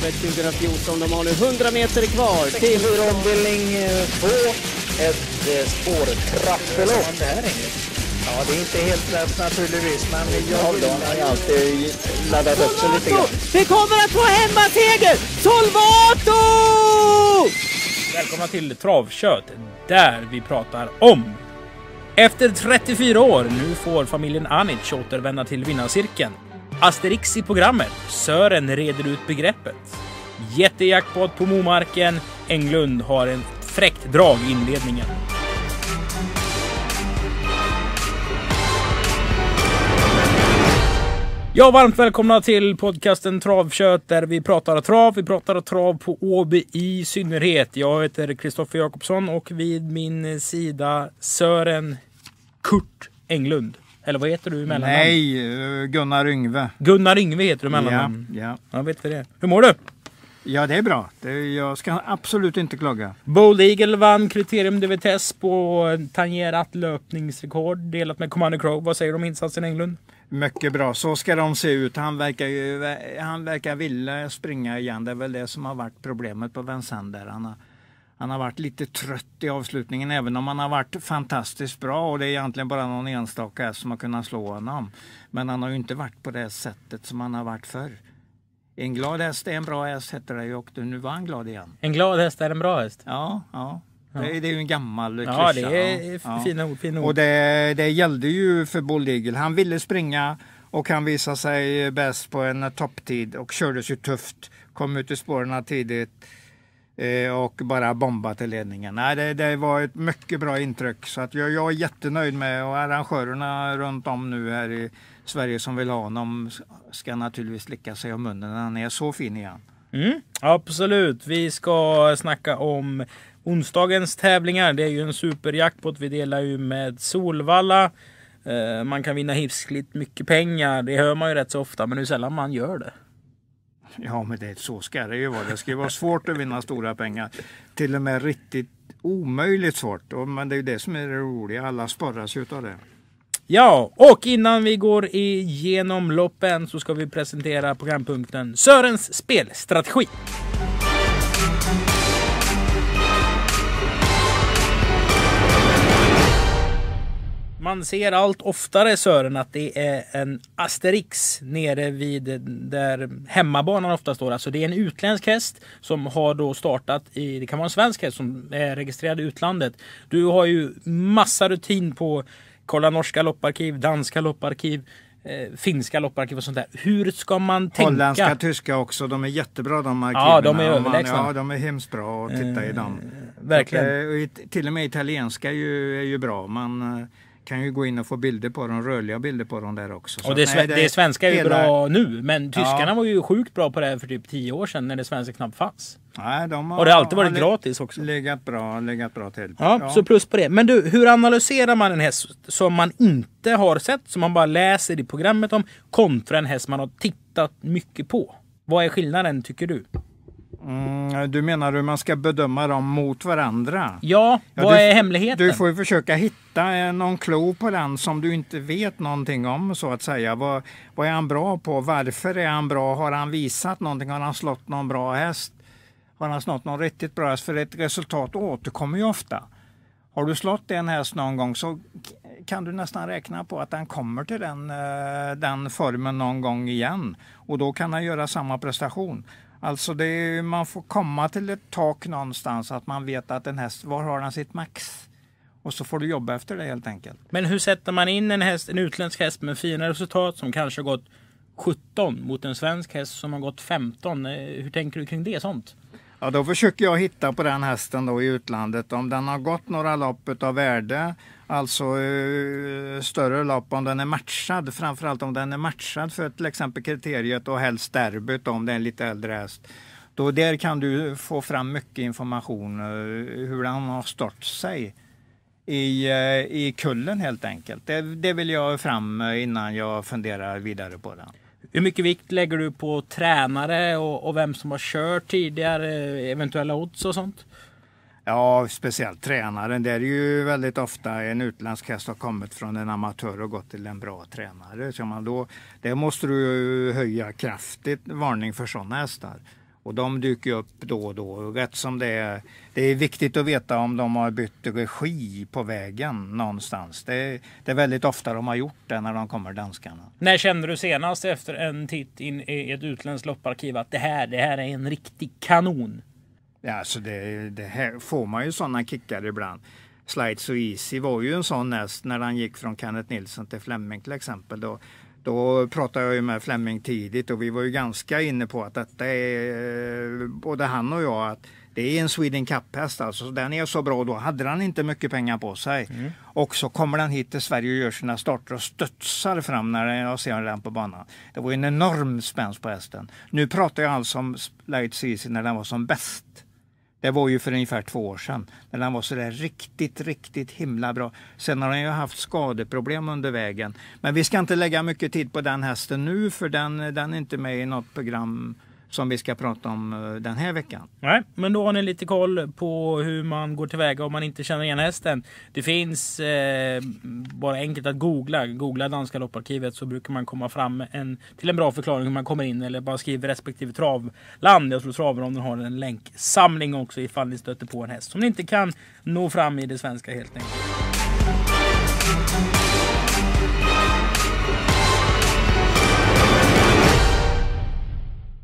Travet 2014. De har nu 100 meter kvar till... Ombildning 2. Ett eh, spårtrappelopp. Ja, det är inte helt lätt naturligtvis, men jag har alltid laddat upp sig lite grann. Vi kommer att få hemmaseger! Solvato! Välkomna till Travkött, där vi pratar om efter 34 år, nu får familjen Anic återvända till vinnarcirkeln. Asterix i programmet. Sören reder ut begreppet. Jättejackpot på Momarken. Englund har en fräckt drag i inledningen. Ja, varmt välkomna till podcasten Travkött där vi pratar trav. Vi pratar trav på Åby i synnerhet. Jag heter Kristoffer Jakobsson och vid min sida Sören Kurt Englund. Eller vad heter du i mellannamn? Nej, eh, Gunnar Yngve. Gunnar Yngve heter du i mellannamn? Ja, ja. ja, vet vi det. Hur mår du? Ja, det är bra. Det, jag ska absolut inte klaga. Bold Eagle vann kriterium DVTS på tangerat löpningsrekord delat med Commander Crow. Vad säger du om insatsen Englund? Mycket bra. Så ska de se ut. Han verkar, ju, han verkar vilja springa igen. Det är väl det som har varit problemet på Vincent där. Han har han har varit lite trött i avslutningen även om han har varit fantastiskt bra och det är egentligen bara någon enstaka häst som har kunnat slå honom. Men han har ju inte varit på det sättet som han har varit förr. En glad häst är en bra häst hette det ju och nu var han glad igen. En glad häst är en bra häst? Ja, ja. Ja. Det, är, det är ju en gammal klyscha. Ja, det är ja. fina ord. Fina ord. Och det, det gällde ju för Bold Eagle. Han ville springa och han visade sig bäst på en topptid och kördes ju tufft. Kom ut i spåren tidigt Eh, och bara bomba till ledningen. Nej, det, det, var ett mycket bra intryck så att jag, jag är jättenöjd med och arrangörerna runt om nu här i Sverige som vill ha honom ska naturligtvis slicka sig om munnen när han är så fin igen. Mm, absolut, vi ska snacka om onsdagens tävlingar. Det är ju en superjackpot. Vi delar ju med Solvalla. Eh, man kan vinna hiskligt mycket pengar. Det hör man ju rätt så ofta, men hur sällan man gör det. Ja, men det, så ska det ju vara. Det ska ju vara svårt att vinna stora pengar. Till och med riktigt omöjligt svårt. Men det är ju det som är det roliga. Alla sporras ju av det. Ja, och innan vi går igenom loppen så ska vi presentera programpunkten Sörens spelstrategi. Man ser allt oftare Sören att det är en Asterix nere vid där hemmabanan ofta står. Alltså det är en utländsk häst som har då startat i, det kan vara en svensk häst som är registrerad i utlandet. Du har ju massa rutin på kolla norska lopparkiv, danska lopparkiv, eh, finska lopparkiv och sånt där. Hur ska man tänka? Holländska, tyska också. De är jättebra de arkiven. Ja, de är överlägsna. Ja, de är hemskt bra att titta i dem. Eh, verkligen. Eh, och, och, till och med italienska är ju, är ju bra. Man, eh, kan ju gå in och få bilder på dem, rörliga bilder på dem där också. Så och det, nej, det, det svenska är ju hela... bra nu, men tyskarna ja. var ju sjukt bra på det här för typ tio år sedan när det svenska knappt fanns. Nej, de har, och det har alltid varit har gratis också. Legat bra, legat bra till. Ja, ja, så plus på det. Men du, hur analyserar man en häst som man inte har sett, som man bara läser i programmet om, kontra en häst man har tittat mycket på? Vad är skillnaden tycker du? Mm, du menar hur man ska bedöma dem mot varandra? Ja, ja vad du, är hemligheten? Du får ju försöka hitta någon klo på den som du inte vet någonting om så att säga. Vad, vad är han bra på? Varför är han bra? Har han visat någonting? Har han slått någon bra häst? Har han slått någon riktigt bra häst? För ett resultat återkommer ju ofta. Har du slått en häst någon gång så kan du nästan räkna på att den kommer till den, eh, den formen någon gång igen. Och då kan han göra samma prestation. Alltså är, man får komma till ett tak någonstans så att man vet att en häst, var har den sitt max? Och så får du jobba efter det helt enkelt. Men hur sätter man in en, häst, en utländsk häst med fina resultat som kanske har gått 17 mot en svensk häst som har gått 15? Eh, hur tänker du kring det sånt? Ja, då försöker jag hitta på den hästen då i utlandet. Om den har gått några lopp av värde Alltså eh, större lopp om den är matchad, framförallt om den är matchad för till exempel kriteriet och helst derbyt om det är en lite äldre häst. Då där kan du få fram mycket information eh, hur den har stört sig i, eh, i kullen helt enkelt. Det, det vill jag fram innan jag funderar vidare på den. Hur mycket vikt lägger du på tränare och, och vem som har kört tidigare, eventuella odds och sånt? Ja, speciellt tränaren. Det är ju väldigt ofta en utländsk häst har kommit från en amatör och gått till en bra tränare. Så man då, det måste du höja kraftigt, varning för sådana hästar. Och de dyker upp då och då. Rätt som det är, det är viktigt att veta om de har bytt regi på vägen någonstans. Det, det är väldigt ofta de har gjort det när de kommer danskarna. När kände du senast efter en titt in i ett utländskt lopparkiv att det här, det här är en riktig kanon? Ja, alltså det, det här får man ju sådana kickar ibland. Slide So Easy var ju en sån näst när han gick från Kenneth Nilsson till Fleming till exempel. Då, då pratade jag ju med Fleming tidigt och vi var ju ganska inne på att detta är, eh, både han och jag, att det är en Sweden Cup-häst alltså. Den är så bra. Då hade han inte mycket pengar på sig. Mm. Och så kommer den hit till Sverige och gör sina starter och studsar fram när jag ser den på banan. Det var ju en enorm spänst på hästen. Nu pratar jag alltså om Light Easy när den var som bäst. Det var ju för ungefär två år sedan. När han var sådär riktigt, riktigt himla bra. Sen har han ju haft skadeproblem under vägen. Men vi ska inte lägga mycket tid på den hästen nu för den, den är inte med i något program som vi ska prata om eh, den här veckan. Nej, men då har ni lite koll på hur man går tillväga om man inte känner igen hästen. Det finns eh, bara enkelt att googla. Googla Danska lopparkivet så brukar man komma fram en, till en bra förklaring hur man kommer in eller bara skriv respektive travland. Jag tror travronden har en länksamling också ifall ni stöter på en häst som ni inte kan nå fram i det svenska helt enkelt.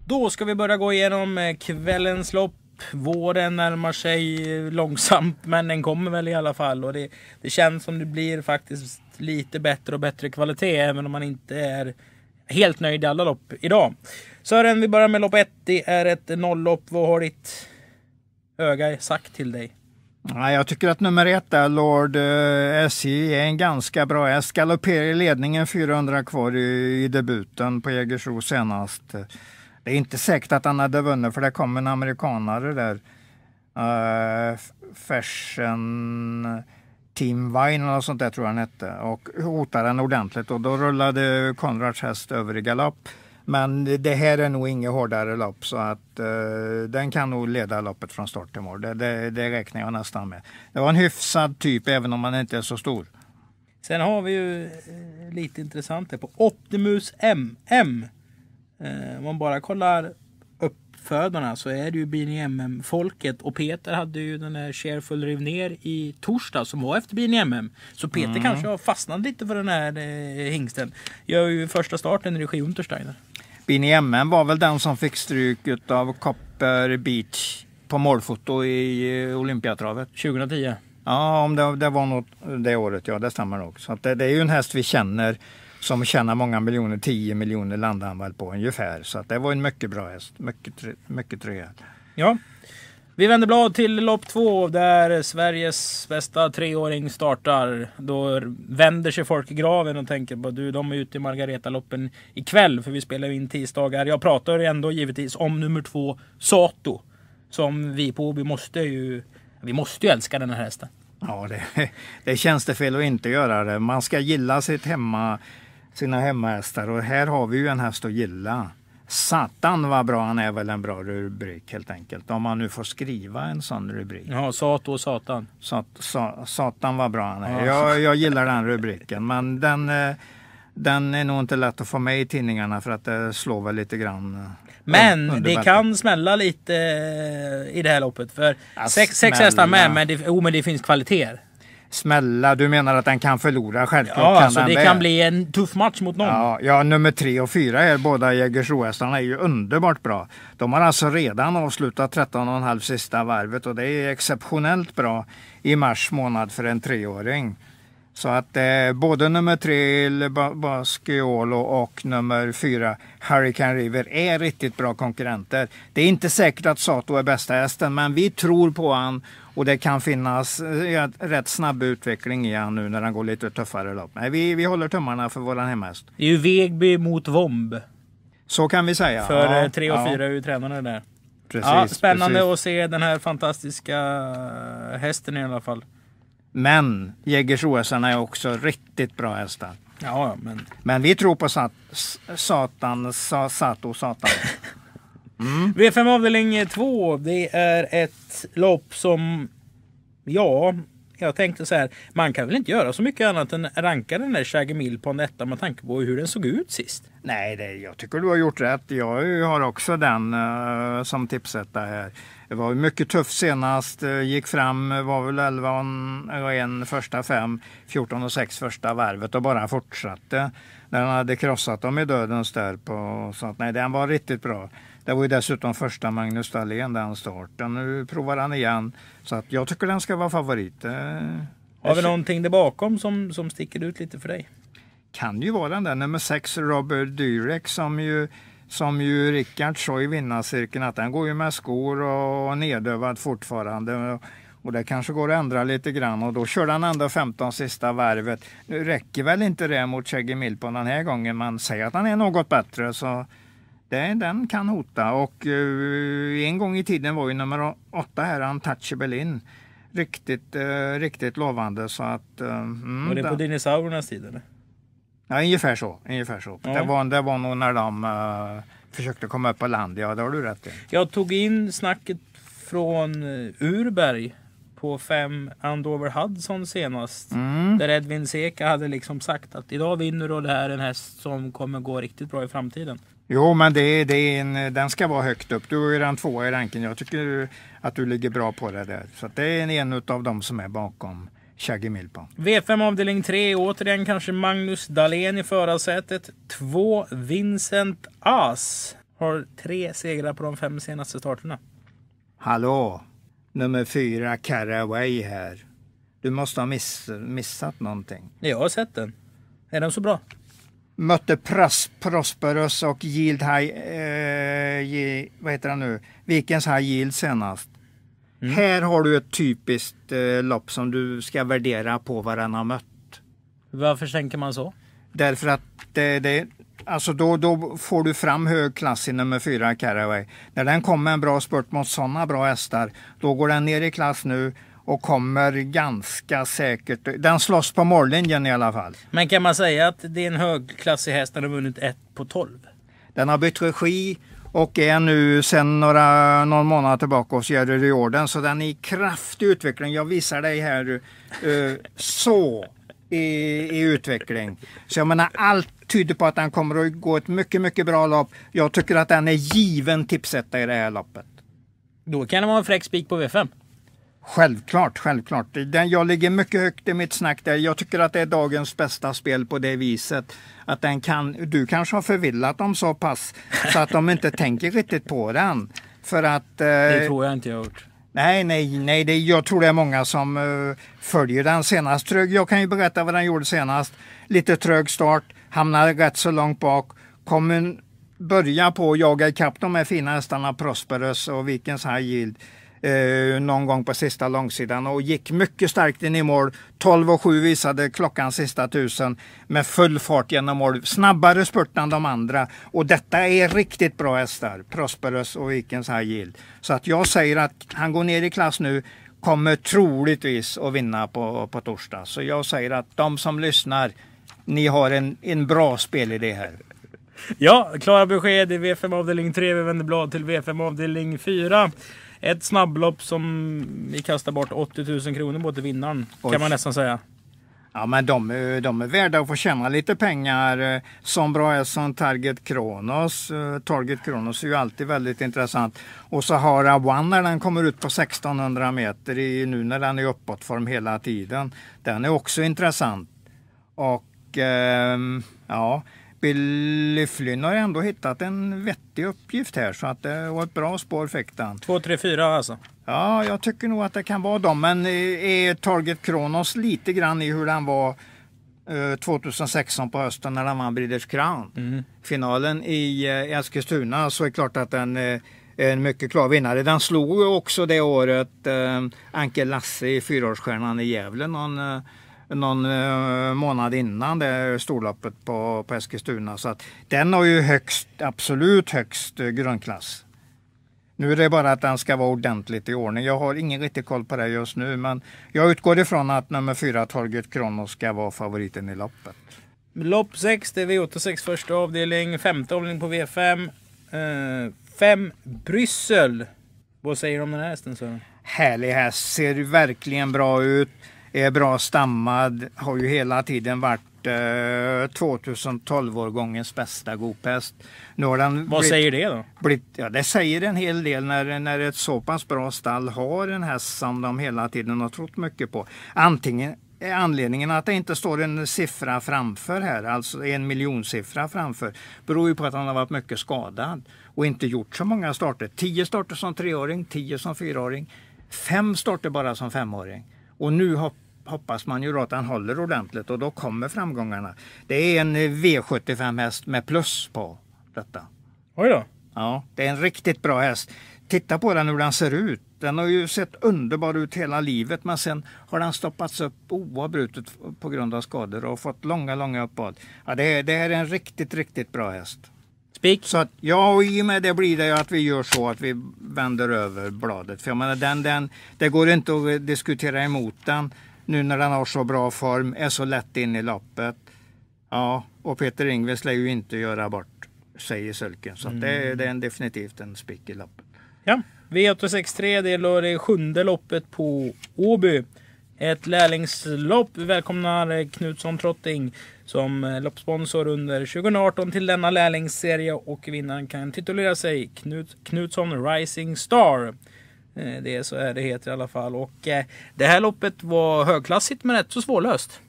Då ska vi börja gå igenom eh, kvällens lopp. Våren närmar sig eh, långsamt men den kommer väl i alla fall. Och det, det känns som det blir faktiskt lite bättre och bättre kvalitet även om man inte är helt nöjd i alla lopp idag. Sören, vi börjar med lopp 1. Det är ett nolllopp. Vad har ditt öga sagt till dig? Jag tycker att nummer ett där, Lord eh, SJ, är en ganska bra häst. Galopperar i ledningen 400 kvar i, debuten på Jägersro senast. Det är inte säkert att han hade vunnit för det kom en amerikanare där. Uh, eh, fashion Team Vine eller sånt där tror jag han hette och hotade den ordentligt och då rullade Konrads häst över i galopp. Men det här är nog inget hårdare lopp så att uh, den kan nog leda loppet från start till mål. Det, det, det räknar jag nästan med. Det var en hyfsad typ även om han inte är så stor. Sen har vi ju eh, lite intressant här på Optimus MM. Eh, om man bara kollar uppfödarna så är det ju BNMM-folket och Peter hade ju den här Shareful rev ner i torsdag som var efter BNMM. Så Peter mm. kanske har fastnat lite för den här eh, hingsten. Gör ju första starten i regi Untersteiner. BNMM var väl den som fick stryk av Copper Beach på målfoto i eh, Olympiatravet. 2010. Ja, om det, det var något det året, ja det stämmer nog. Så det, det, är ju en häst vi känner som tjänar många miljoner, 10 miljoner landade han väl på ungefär. Så att det var en mycket bra häst, mycket, mycket rejäl. Ja. Vi vänder blad till lopp två där Sveriges bästa treåring startar. Då vänder sig folk i graven och tänker på du, de är ute i Margaretaloppen ikväll för vi spelar ju in tisdagar. Jag pratar ju ändå givetvis om nummer två, Sato. Som vi på Åby måste ju, vi måste ju älska den här hästen. Ja, det, det känns det fel att inte göra det. Man ska gilla sitt hemma sina hemmahästar och här har vi ju en häst att gilla. Satan vad bra han är väl en bra rubrik helt enkelt. Om man nu får skriva en sån rubrik. Ja, Sato och Satan. Sat, sa, satan vad bra han är. Ja. Jag, jag gillar den rubriken men den, eh, den är nog inte lätt att få med i tidningarna för att det slår väl lite grann. Eh, men det kan smälla lite eh, i det här loppet för ja, sex, sex hästar med men det, oh, men det finns kvaliteter smälla. Du menar att den kan förlora, självklart ja, kan alltså den det. kan bli en tuff match mot någon. Ja, ja nummer tre och fyra är båda Jägersrohästarna är ju underbart bra. De har alltså redan avslutat 13,5 sista varvet och det är exceptionellt bra i mars månad för en treåring. Så att eh, både nummer tre Basquiolo och nummer fyra Hurricane River är riktigt bra konkurrenter. Det är inte säkert att Sato är bästa hästen, men vi tror på han och det kan finnas eh, rätt snabb utveckling i han nu när han går lite tuffare lopp. Men vi, vi håller tummarna för våran hemhäst. Det är ju Vegby mot Vomb. Så kan vi säga. För ja, eh, tre och ja. fyra är ju tränarna där. Precis, ja, spännande precis. att se den här fantastiska eh, hästen i alla fall. Men Jägersrohästarna är också riktigt bra hästar. Ja, men... men vi tror på sat, Satan, sa, Sato, Satan. Mm. V5 avdelning 2. Det är ett lopp som... Ja, jag tänkte så här. Man kan väl inte göra så mycket annat än ranka den där Shaggy på en etta med tanke på hur den såg ut sist. Nej, det, jag tycker du har gjort rätt. Jag har också den uh, som tipsetta här. Det var mycket tufft senast, eh, gick fram, var väl 11 och 1 första fem, 14 och 6 första varvet och bara fortsatte. Den hade krossat dem i dödens där på sånt. Nej, den var riktigt bra. Det var ju dessutom första Magnus Dahlén den starten. Nu provar han igen. Så att jag tycker den ska vara favorit. Eh, Har vi någonting där bakom som, som sticker ut lite för dig? Kan ju vara den där nummer sex Robert Dyrek som ju som ju Rickard sa i vinnarcirkeln att den går ju med skor och nedövad fortfarande. Och det kanske går att ändra lite grann och då körde han ändå 15 sista varvet. Nu räcker väl inte det mot Cheggy Milpon den här gången, men säg att han är något bättre så det, den kan hota. Och eh, en gång i tiden var ju nummer åtta här, Untouchable In, riktigt, eh, riktigt lovande. Så att, eh, mm, var det på dinosauriernas tid Ja, ungefär så. Ungefär så. Ja. Det, var, det var nog när de uh, försökte komma upp på land, ja det har du rätt i. Jag tog in snacket från eh, Urberg på fem Andover Hudson senast. Mm. Där Edvin Seka hade liksom sagt att idag vinner du och det här är en häst som kommer gå riktigt bra i framtiden. Jo, men det, det är en, den ska vara högt upp. Du är den tvåa i rankingen. Jag tycker att du ligger bra på det där. Så det är en, en av dem som är bakom Shaggy Milpon. V5 avdelning 3, återigen kanske Magnus Dahlén i förarsätet. Två Vincent As har tre segrar på de fem senaste starterna. Hallå! Nummer fyra Caraway här. Du måste ha miss, missat någonting. Jag har sett den. Är den så bra? mötte Pros Prosperous och Yield High, eh, ge, vad heter han nu, Vikens High Yield senast. Mm. Här har du ett typiskt eh, lopp som du ska värdera på vad den har mött. Varför tänker man så? Därför att det, det, alltså då, då får du fram hög klass i nummer fyra Caraway. När den kommer en bra spurt mot sådana bra hästar, då går den ner i klass nu och kommer ganska säkert. Den slåss på mållinjen i alla fall. Men kan man säga att det är en högklassig häst när den vunnit 1 på 12? Den har bytt regi och är nu sedan några, någon månad tillbaka hos Jerry Riordan så den är i kraftig utveckling. Jag visar dig här uh, så i, i utveckling. Så jag menar allt tyder på att den kommer att gå ett mycket, mycket bra lopp. Jag tycker att den är given tipsetta i det här loppet. Då kan det vara en fräck spik på V5. Självklart, självklart. Den, jag ligger mycket högt i mitt snack där. Jag tycker att det är dagens bästa spel på det viset. Att den kan, du kanske har förvillat dem så pass så att de inte tänker riktigt på den. För att... Eh, det tror jag inte jag har gjort. Nej, nej, nej. Det, jag tror det är många som uh, följer den senast trög. Jag kan ju berätta vad den gjorde senast. Lite trög start, hamnade rätt så långt bak. Kom börja på att jaga ikapp de här fina hästarna Prosperus och Vikens High Yield eh, någon gång på sista långsidan och gick mycket starkt in i mål. 12.07 visade klockan sista tusen med full fart genom mål. Snabbare spurt än de andra och detta är riktigt bra hästar. Prosperus och Vikens High Yield. Så att jag säger att han går ner i klass nu kommer troligtvis att vinna på, på torsdag. Så jag säger att de som lyssnar, ni har en, en bra spelidé här. Ja, klara besked i V5 avdelning 3. Vi vänder blad till V5 avdelning 4. Ett snabblopp som vi kastar bort 80 000 kronor på till vinnaren. Oj. Kan man nästan säga. Ja men de, de är värda att få tjäna lite pengar. Eh, som bra är som Target Kronos. Eh, Target Kronos är ju alltid väldigt intressant. Och Sahara One när den kommer ut på 1600 meter i, nu när den är uppåtform hela tiden. Den är också intressant. Och eh, ja uppe i Lyfflyn har jag ändå hittat en vettig uppgift här så att det var ett bra spår fick den. 2, 3, 4 alltså? Ja, jag tycker nog att det kan vara dem. Men är Target Kronos lite grann i hur den var 2016 eh, på hösten när den vann Breeders Crown. Mm. Finalen i eh, Eskilstuna så är det klart att den eh, är en mycket klar vinnare. Den slog också det året Anke Lasse i fyraårsstjärnan i Gävle någon någon eh, månad innan det storloppet på, på Eskilstuna. Så att den har ju högst, absolut högst eh, grundklass. Nu är det bara att den ska vara ordentligt i ordning. Jag har ingen riktig koll på det just nu, men jag utgår ifrån att nummer fyra, Torget Kronos, ska vara favoriten i loppet. Lopp 6, det är V86 första avdelning, femte avdelning på V5. 5 eh, Bryssel. Vad säger du om den här hästen Sören? Härlig häst, ser verkligen bra ut är bra stammad, har ju hela tiden varit 2012-årgångens eh, bästa gophäst. Vad blivit, säger det då? Blivit, ja, det säger en hel del när, när ett så pass bra stall har en häst som de hela tiden har trott mycket på. Antingen är eh, anledningen att det inte står en siffra framför här, alltså en miljonsiffra framför, beror ju på att han har varit mycket skadad och inte gjort så många starter. Tio starter som treåring, tio som fyraåring, fem starter bara som femåring. Och nu har hoppas man ju då att han håller ordentligt och då kommer framgångarna. Det är en eh, V75 häst med plus på detta. Oj då. Ja, det är en riktigt bra häst. Titta på den hur den ser ut. Den har ju sett underbar ut hela livet men sen har den stoppats upp oavbrutet på grund av skador och fått långa, långa uppehåll. Ja, det, det här är en riktigt, riktigt bra häst. Spik? Så att, ja, och i och med det blir det ju att vi gör så att vi vänder över bladet. För jag menar, den, den, det går inte att diskutera emot den nu när han har så bra form, är så lätt in i loppet. Ja, och Peter Ingves lär ju inte göra bort sig i sulken. Så mm. det, det, är en, definitivt en spik i loppet. Ja, V863 delar det sjunde loppet på Åby. Ett lärlingslopp. Vi välkomnar Knutsson Trotting som loppsponsor under 2018 till denna lärlingsserie och vinnaren kan titulera sig Knut, Knutsson Rising Star. Eh, det är så här det heter i alla fall. Och eh, det här loppet var högklassigt men rätt så svårlöst.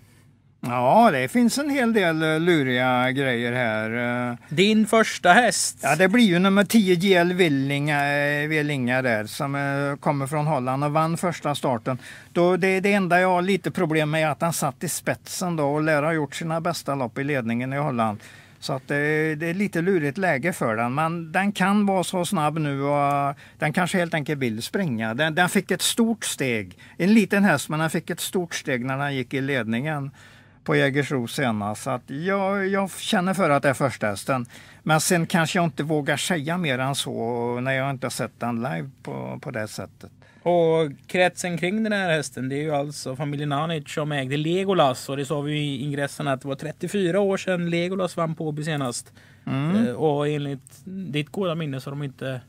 Ja, det finns en hel del eh, luriga grejer här. Din första häst? Ja, det blir ju nummer 10 GL Willinga, Willinga där som kommer från Holland och vann första starten. Då det, det enda jag har lite problem med är att han satt i spetsen då och lär ha gjort sina bästa lopp i ledningen i Holland. Så att det, det är lite lurigt läge för den, men den kan vara så snabb nu och eh, den kanske helt enkelt vill springa. Den, den fick ett stort steg, en liten häst, men den fick ett stort steg när den gick i ledningen på Jägersro senast. Så att jag, jag känner för att det är första hästen. Men sen kanske jag inte vågar säga mer än så när jag inte sett den live på, på det sättet. Och kretsen kring den här hästen det är ju alltså familjen Nanic som ägde Legolas och det sa vi i ingressen att det var 34 år sedan Legolas vann Påby senast. Mm. Eh, och enligt ditt goda minne så har de inte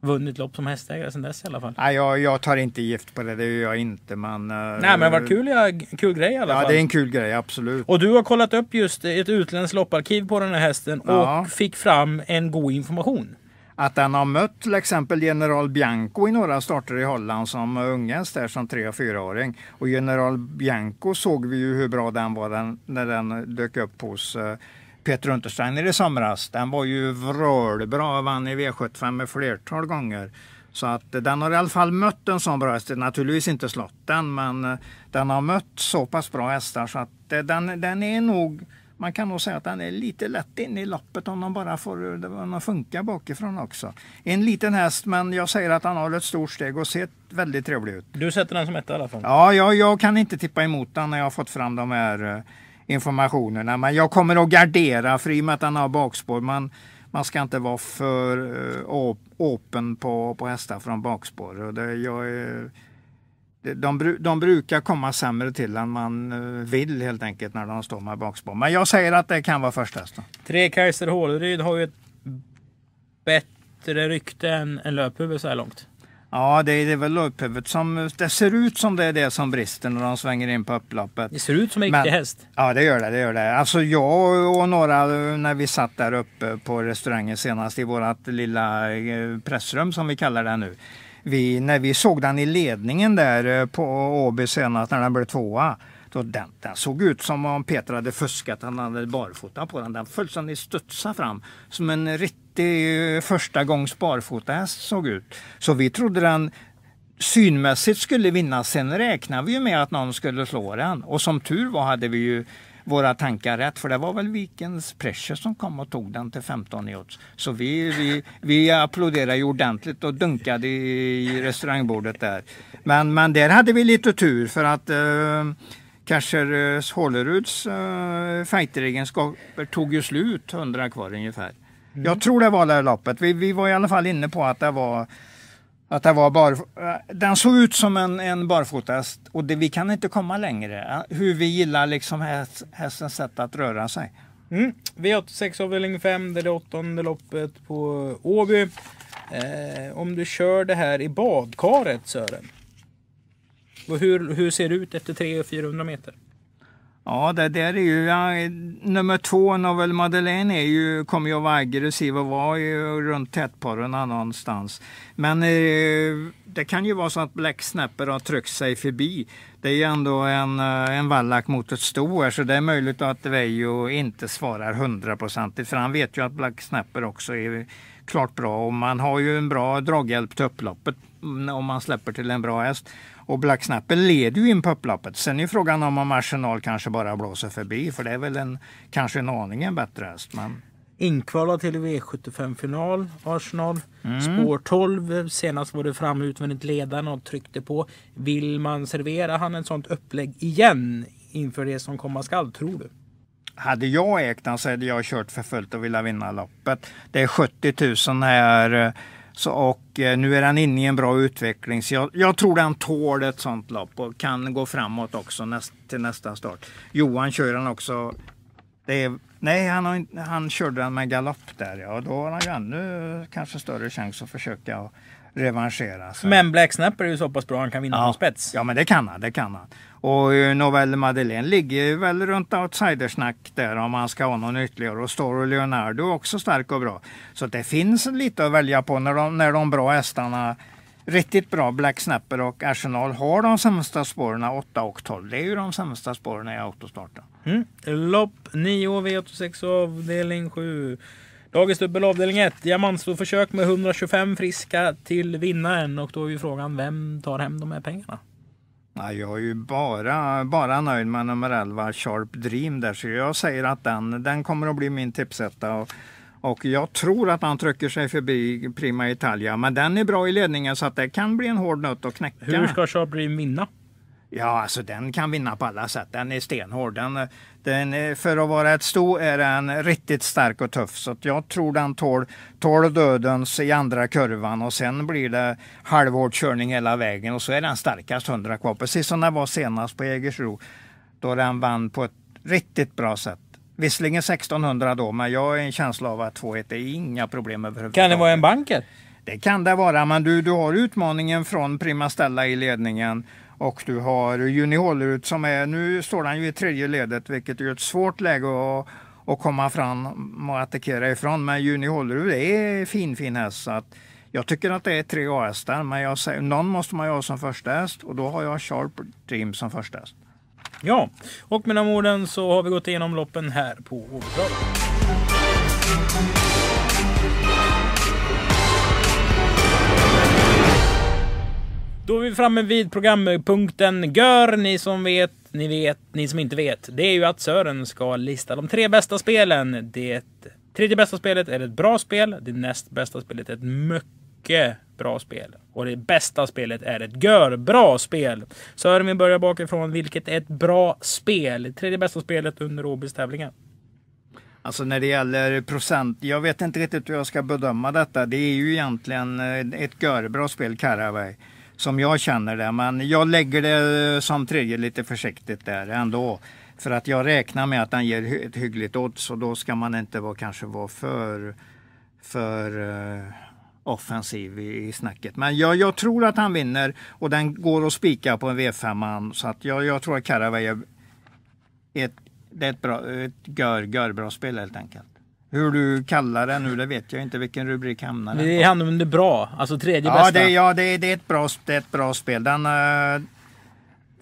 vunnit lopp som hästägare sedan dess i alla fall. Nej, jag, jag tar inte gift på det, det gör jag inte. Men, eh, Nej, men det var kul, ja, kul grej i alla ja, fall. Ja, det är en kul grej, absolut. Och du har kollat upp just ett utländskt lopparkiv på den här hästen och ja. fick fram en god information. Att den har mött till exempel general Bianco i några starter i Holland som unghäst där som tre och fyraåring. Och general Bianco såg vi ju hur bra den var när den dök upp hos eh, Peter Untersteiner i somras. Den var ju vrålbra och vann i V75 ett flertal gånger. Så att den har i alla fall mött en sån bra häst. Naturligtvis inte den, men eh, den har mött så pass bra hästar så att eh, den, den är nog man kan nog säga att den är lite lätt in i loppet om de bara får eh, den att funka bakifrån också. En liten häst, men jag säger att han har ett stort steg och ser väldigt trevlig ut. Du sätter den som etta i alla fall? Ja, jag, jag kan inte tippa emot den när jag har fått fram de här eh, informationerna. Men jag kommer att gardera, för i och med att han har bakspår. Man, man ska inte vara för uh, på, på hästar från bakspår. Och det, jag är de, de brukar komma sämre till än man eh, vill helt enkelt när de står med bakspår. Men jag säger att det kan vara första hästen. Tre Kaiser Håleryd har ju ett bättre rykte än, än löphuvud så här långt. Ja, det är, det är väl löphuvudet som... Det ser ut som det är det som brister när de svänger in på upploppet. Det ser ut som en riktig häst. Ja, det gör det. det, gör det. Alltså jag och några, när vi satt där uppe på restaurangen senast i vårt lilla eh, pressrum som vi kallar det nu vi, när vi såg den i ledningen där eh, på Åby senast när den blev tvåa. Då den, den såg ut som om Peter hade fuskat, han hade barfota på den. Den fullständigt studsade fram som en riktig eh, första gångs barfotahäst såg ut. Så vi trodde den synmässigt skulle vinna. Sen räknade vi ju med att någon skulle slå den och som tur var hade vi ju våra tankar rätt. För det var väl Vikens Pressure som kom och tog den till 15 i odds. Så vi, vi, vi applåderade ju ordentligt och dunkade i restaurangbordet där. Men, men där hade vi lite tur för att eh, Kaschers Håleruds eh, fighteregenskaper tog ju slut, 100 kvar ungefär. Mm. Jag tror det var det loppet. Vi, vi var i alla fall inne på att det var att det var bar, eh, den såg ut som en, en barfotast och det, vi kan inte komma längre. Eh, hur vi gillar liksom häst, hästens sätt att röra sig. Mm. V86 avdelning 5, det är det åttonde loppet på Åby. Eh, om du kör det här i badkaret Sören. Och hur, hur ser det ut efter 300-400 meter? Ja, det där är ju ja, nummer två, Novel Madeleine, är ju, kommer ju att vara aggressiv och var ju runt tätporrarna någonstans. Men eh, det kan ju vara så att Black Snapper har tryckt sig förbi. Det är ju ändå en, eh, en vallack mot ett sto här, så det är möjligt att Vejo inte svarar hundraprocentigt, för han vet ju att Black Snapper också är klart bra och man har ju en bra draghjälp till upploppet mm, om man släpper till en bra häst. Och Black Snapper leder ju in på upploppet. Sen är frågan om Arsenal kanske bara blåser förbi för det är väl en, kanske en aningen bättre häst. Men... Inkvalad till V75-final, Arsenal. Mm. Spår 12, senast var det fram utvändigt ledaren och tryckte på. Vill man servera han ett sånt upplägg igen inför det som komma skall, tror du? Hade jag ägt den så hade jag kört för fullt och velat vinna loppet. Det är 70 000 här så, och eh, nu är den inne i en bra utveckling. Så jag, jag, tror den tål ett sånt lopp och kan gå framåt också näst, till nästa start. Johan kör den också. Är, nej, han, har, han körde den med galopp där ja. Då har han ju ännu kanske större chans att försöka revanschera sig. Men Black Snapper är ju så pass bra han kan vinna ja. från spets. Ja, men det kan han. Det kan han. Och eh, Novelle Madeleine ligger väl runt outsidersnack där om man ska ha någon ytterligare. Och Stor Leonardo är också stark och bra. Så det finns lite att välja på när de, när de bra hästarna Riktigt bra Black Snapper och Arsenal har de sämsta spåren 8 och 12. Det är ju de sämsta spåren i autostarten. Mm. Lopp 9 V86 avdelning 7. Dagens dubbel avdelning 1. Diamantstort försök med 125 friska till vinnaren. Och då är ju frågan vem tar hem de här pengarna? Ja, jag är ju bara, bara nöjd med nummer 11, Sharp Dream där, så jag säger att den, den kommer att bli min tipsetta. Och, och jag tror att han trycker sig förbi Prima Italia, men den är bra i ledningen så att det kan bli en hård nöt att knäcka. Hur ska Sharp Dream vinna? Ja, alltså den kan vinna på alla sätt. Den är stenhård. Den, den, eh, för att vara ett sto är den riktigt stark och tuff så jag tror den tål, tål dödens i andra kurvan och sen blir det halvhård körning hela vägen och så är den starkast 100 kvar. Precis som den var senast på Jägersro då den vann på ett riktigt bra sätt. Visserligen 1600 då men jag har en känsla av att 2-1 är inga problem överhuvudtaget. Kan det vara en banker? Det kan det vara men du, du har utmaningen från Prima Stella i ledningen och du har Juniorut som är, nu står han ju i tredje ledet vilket är ett svårt läge att, att komma fram och attackera ifrån. Men Juniorut är fin fin häst. Så att jag tycker att det är tre A-hästar men jag säger, någon måste man ju ha som första häst och då har jag Sharp Dream som första häst. Ja, och med de orden så har vi gått igenom loppen här på Åbytravet. Då är vi framme vid programpunkten Gör. Ni som vet, ni vet, ni som inte vet. Det är ju att Sören ska lista de tre bästa spelen. Det tredje bästa spelet är ett bra spel. Det näst bästa spelet är ett mycket bra spel. Och det bästa spelet är ett görbra spel. Sören, vi börjar bakifrån. Vilket är ett bra spel? tredje bästa spelet under Åbys tävlingar. Alltså när det gäller procent, jag vet inte riktigt hur jag ska bedöma detta. Det är ju egentligen eh, ett görbra spel, Karavai som jag känner det. Men jag lägger det eh, som tredje lite försiktigt där ändå. För att jag räknar med att den ger ett hyggligt odds och då ska man inte vara, kanske vara för, för uh, offensiv i, i, snacket. Men jag, jag, tror att han vinner och den går att spika på en V5. Så att jag, jag tror att Caraway är ett, det ett, ett gör, gör bra spel helt enkelt. Hur du kallar den nu, det vet jag inte. Vilken rubrik hamnar den Det hamnar under bra, alltså tredje ja, bästa. Det, ja, det, det, är ett bra, det är ett bra spel. Den, eh,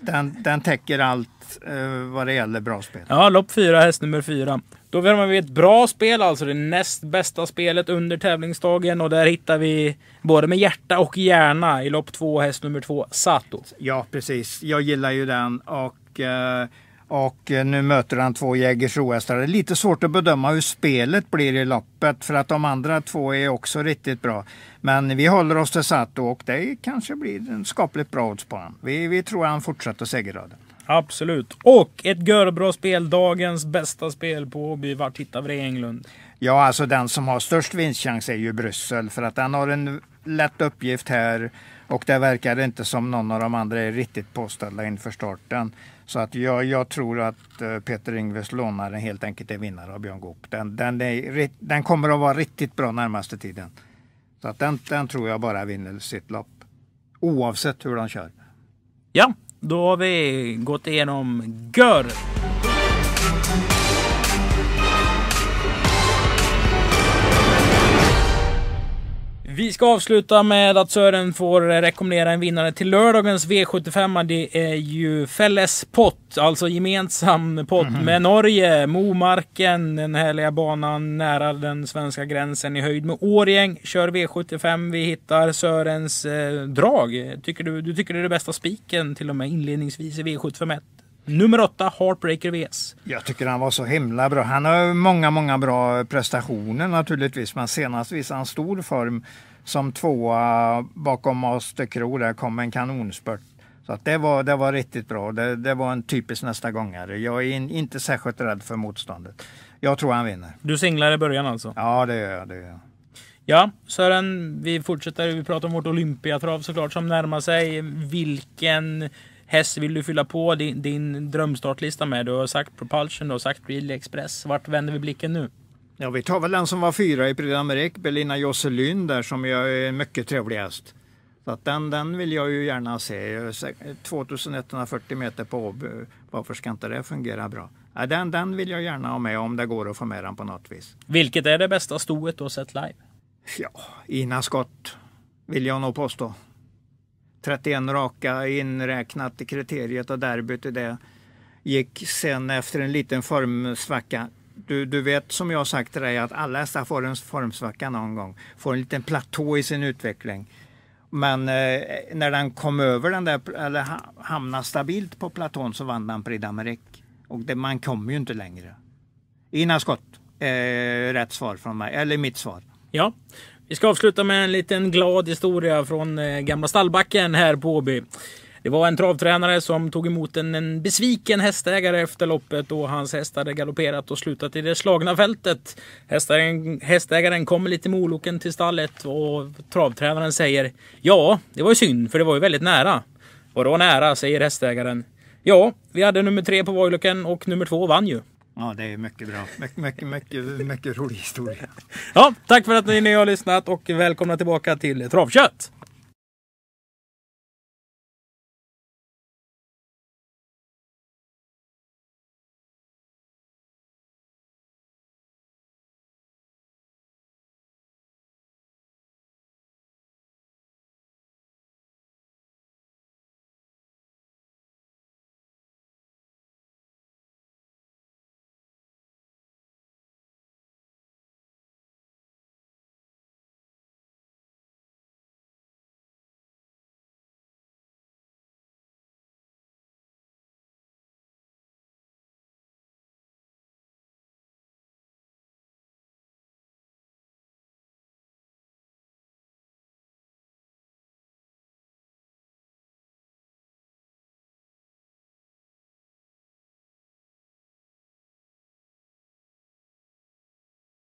den, den täcker allt eh, vad det gäller bra spel. Ja, lopp fyra, häst nummer fyra. Då har vi ett bra spel, alltså det näst bästa spelet under tävlingsdagen. Och där hittar vi både med hjärta och hjärna i lopp två, häst nummer två, Sato. Ja, precis. Jag gillar ju den. Och... Eh, och eh, nu möter han två Jägersro-hästar. Det är lite svårt att bedöma hur spelet blir i loppet för att de andra två är också riktigt bra. Men vi håller oss till Sato och det kanske blir en skapligt bra odds på honom. Vi, vi tror han fortsätter segerraden. Absolut. Och ett görbra spel. Dagens bästa spel på Åby. Vart hittar vi det i Ja, alltså den som har störst vinstchans är ju Bryssel för att han har en lätt uppgift här och det verkar inte som någon av de andra är riktigt påställda inför starten. Så att jag, jag tror att eh, Peter Ingves lånare helt enkelt är vinnare av Björn Goop. Den, den, är, den kommer att vara riktigt bra närmaste tiden. Så att den, den tror jag bara vinner sitt lopp. Oavsett hur de kör. Ja, då har vi gått igenom GÖR. Vi ska avsluta med att Sören får rekommendera en vinnare till lördagens V75. Det är ju Felles pott, alltså gemensam pott mm med Norge. Momarken, den härliga banan nära den svenska gränsen i höjd med Årjäng. Kör V75. Vi hittar Sörens eh, drag. Tycker du, du tycker det är det bästa spiken till och med inledningsvis i V751? Nummer 8, Heartbreaker VS. Jag tycker han var så himla bra. Han har många, många bra prestationer naturligtvis, men senast visade han stor form som tvåa bakom Master Crow där kom en kanonspurt. Så att det, var, det var riktigt bra. Det, det var en typisk nästa gångare. Jag är in, inte särskilt rädd för motståndet. Jag tror han vinner. Du singlar i början alltså? Ja, det gör jag. Det gör Ja, Sören, vi fortsätter. Vi pratar om vårt Olympiatrav såklart som närmar sig. Vilken häst vill du fylla på din, din drömstartlista med? Du har sagt Propulsion, du har sagt Ridley Express. Vart vänder vi blicken nu? Ja, vi tar väl den som var fyra i Prix Berlina Josselyn där som jag är mycket trevligast. Så att den, den vill jag ju gärna se. 2140 meter på Åby, varför ska inte det fungera bra? Ja, den, den vill jag gärna ha med om det går att få med den på något vis. Vilket är det bästa stoet du har sett live? Ja, Ina Scott vill jag nog påstå. 31 raka inräknat i kriteriet och derbyt i det. Gick sen efter en liten formsvacka du, du vet som jag sagt till dig att alla hästar får en formsvacka någon gång, får en liten platå i sin utveckling. Men eh, när den kom över den där, eller hamnade stabilt på platån så vann den Prix d'Amérique. Och det, man kommer ju inte längre. Ina skott, eh, rätt svar från mig, eller mitt svar. Ja, vi ska avsluta med en liten glad historia från eh, gamla stallbacken här på Åby. Det var en travtränare som tog emot en, en besviken hästägare efter loppet och hans häst hade galopperat och slutat i det slagna fältet. Hästägaren, hästägaren kom lite med oloken till stallet och travtränaren säger Ja, det var ju synd för det var ju väldigt nära. Vadå nära, säger hästägaren. Ja, vi hade nummer tre på vojloken och nummer två vann ju. Ja, det är mycket bra. Mycket, mycket, mycket, mycket rolig historia. Ja, tack för att ni har lyssnat och välkomna tillbaka till Travkött!